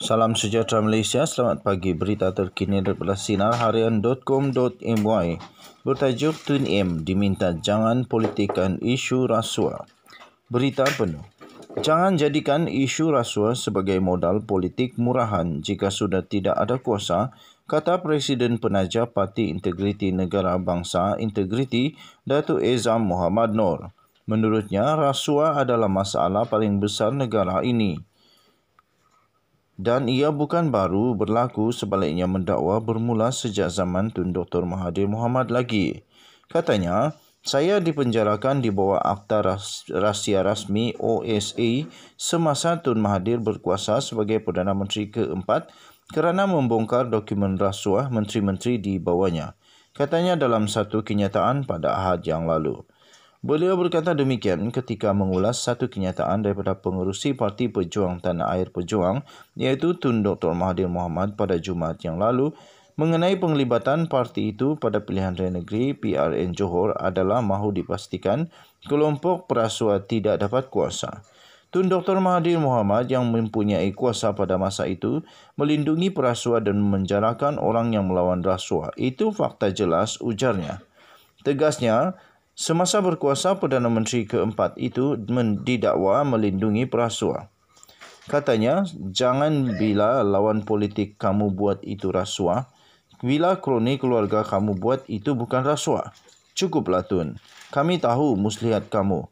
Salam sejahtera Malaysia. Selamat pagi. Berita terkini daripada sinarharian.com.my bertajuk Twin M diminta jangan politikan isu rasuah. Berita penuh. Jangan jadikan isu rasuah sebagai modal politik murahan jika sudah tidak ada kuasa, kata Presiden Penaja Parti Integriti Negara Bangsa Integriti, Datuk Ezam Muhammad Nor. Menurutnya, rasuah adalah masalah paling besar negara ini dan ia bukan baru berlaku sebaliknya mendakwa bermula sejak zaman Tun Dr. Mahathir Muhammad lagi. Katanya, saya dipenjarakan di bawah Akta Rahsia Rasmi OSA semasa Tun Mahathir berkuasa sebagai Perdana Menteri keempat kerana membongkar dokumen rasuah menteri-menteri di bawahnya. Katanya dalam satu kenyataan pada Ahad yang lalu. Beliau berkata demikian ketika mengulas satu kenyataan daripada pengurusi Parti Pejuang Tanah Air Pejuang iaitu Tun Dr. Mahathir Mohamad pada Jumaat yang lalu mengenai penglibatan parti itu pada pilihan raya negeri PRN Johor adalah mahu dipastikan kelompok perasuah tidak dapat kuasa. Tun Dr. Mahathir Mohamad yang mempunyai kuasa pada masa itu melindungi perasuah dan memenjarakan orang yang melawan rasuah. Itu fakta jelas ujarnya. Tegasnya, Semasa berkuasa, Perdana Menteri keempat itu mendidakwa melindungi perasuah. Katanya, jangan bila lawan politik kamu buat itu rasuah, bila kroni keluarga kamu buat itu bukan rasuah. Cukuplah Tun, kami tahu muslihat kamu.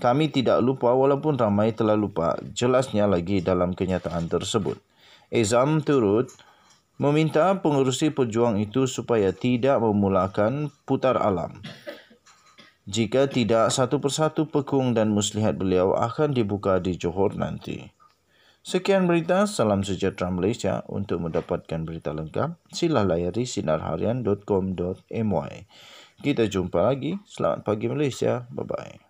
Kami tidak lupa walaupun ramai telah lupa, jelasnya lagi dalam kenyataan tersebut. Ezam turut meminta pengurusi pejuang itu supaya tidak memulakan putar alam. Jika tidak, satu persatu pekung dan muslihat beliau akan dibuka di Johor nanti. Sekian berita, salam sejahtera Malaysia. Untuk mendapatkan berita lengkap, sila layari sinarharian.com.my. Kita jumpa lagi. Selamat pagi Malaysia. Bye-bye.